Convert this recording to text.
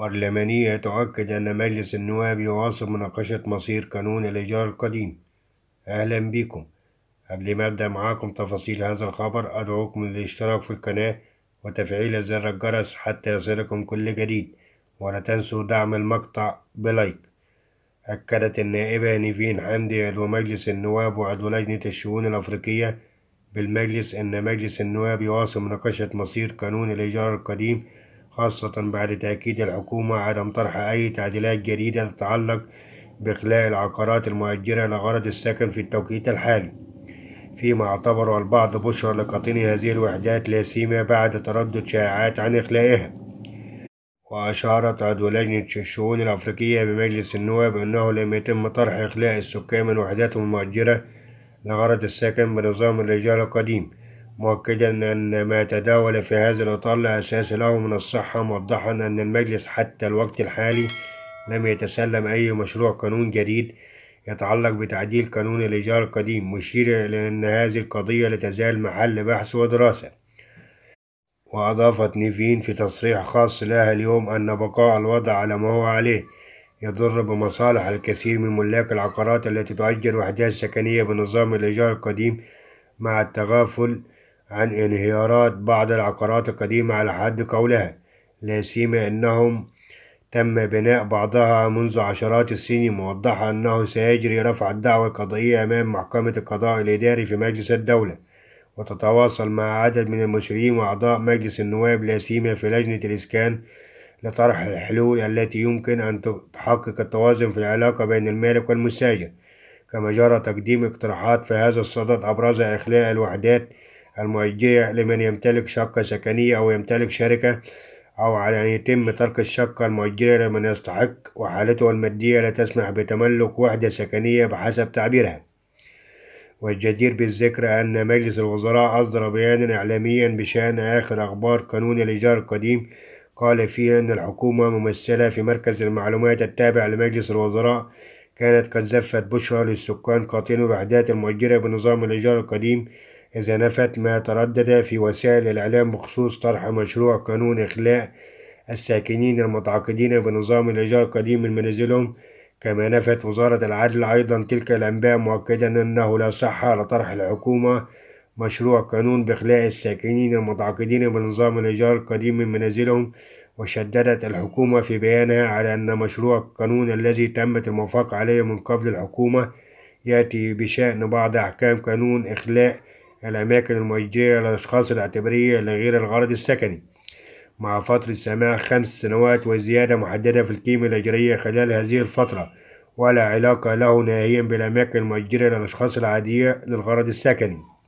برلمانية تؤكد أن مجلس النواب يواصل مناقشة مصير قانون الإيجار القديم أهلا بكم قبل ما أبدأ معاكم تفاصيل هذا الخبر أدعوكم للاشتراك في القناة وتفعيل زر الجرس حتى يصلكم كل جديد ولا تنسوا دعم المقطع بلايك أكدت النائبة نيفين حمدي عضو مجلس النواب وعضو لجنة الشؤون الأفريقية بالمجلس أن مجلس النواب يواصل مناقشة مصير قانون الإيجار القديم خاصة بعد تأكيد الحكومة عدم طرح أي تعديلات جديدة تتعلق بإخلاء العقارات المؤجرة لغرض السكن في التوقيت الحالي فيما اعتبر البعض بشرى لقطني هذه الوحدات لا سيما بعد تردد شائعات عن إخلائها وأشارت عضو لجنة الشؤون الأفريقية بمجلس النواب أنه لم يتم طرح إخلاء السكان من وحداتهم المؤجرة لغرض السكن بنظام الإيجار القديم مؤكدا أن ما تداول في هذا الإطار لا أساس له من الصحة موضحا أن المجلس حتى الوقت الحالي لم يتسلم أي مشروع قانون جديد يتعلق بتعديل قانون الإيجار القديم مشيرا إلى أن هذه القضية لا تزال محل بحث ودراسة وأضافت نيفين في تصريح خاص لها اليوم أن بقاء الوضع على ما هو عليه يضر بمصالح الكثير من ملاك العقارات التي تؤجر وحدات سكنية بنظام الإيجار القديم مع التغافل عن انهيارات بعض العقارات القديمة على حد قولها لا سيما أنهم تم بناء بعضها منذ عشرات السنين موضحة أنه سيجري رفع الدعوة القضائية أمام محكمة القضاء الإداري في مجلس الدولة وتتواصل مع عدد من المشرعين وأعضاء مجلس النواب لا سيما في لجنة الإسكان لطرح الحلول التي يمكن أن تحقق التوازن في العلاقة بين المالك والمستاجر كما جرى تقديم اقتراحات في هذا الصدد أبرزها إخلاء الوحدات المؤجية لمن يمتلك شقة سكنية أو يمتلك شركة أو على أن يتم ترك الشقة المؤجرة لمن يستحق وحالته المادية لا تسمح بتملك وحدة سكنية بحسب تعبيرها والجدير بالذكر أن مجلس الوزراء أصدر بيانا إعلاميا بشأن آخر أخبار قانون الإيجار القديم قال فيه أن الحكومة ممثلة في مركز المعلومات التابع لمجلس الوزراء كانت قد زفت بشرى للسكان قاطين الوحدات المؤجرة بنظام الإيجار القديم إذا نفت ما تردد في وسائل الإعلام بخصوص طرح مشروع قانون إخلاء الساكنين المتعاقدين بنظام الإيجار القديم من منازلهم كما نفت وزارة العدل أيضا تلك الأنباء مؤكدا أنه لا صحة لطرح الحكومة مشروع قانون بإخلاء الساكنين المتعاقدين بنظام الإيجار القديم من منازلهم وشددت الحكومة في بيانها على أن مشروع القانون الذي تمت الموافقة عليه من قبل الحكومة يأتي بشأن بعض أحكام قانون إخلاء الأماكن المؤجرة للأشخاص الاعتبارية لغير الغرض السكني مع فترة سماح خمس سنوات وزيادة محددة في القيمة الأجرية خلال هذه الفترة ولا علاقة له نهائيا بالأماكن المؤجرة للأشخاص العادية للغرض السكني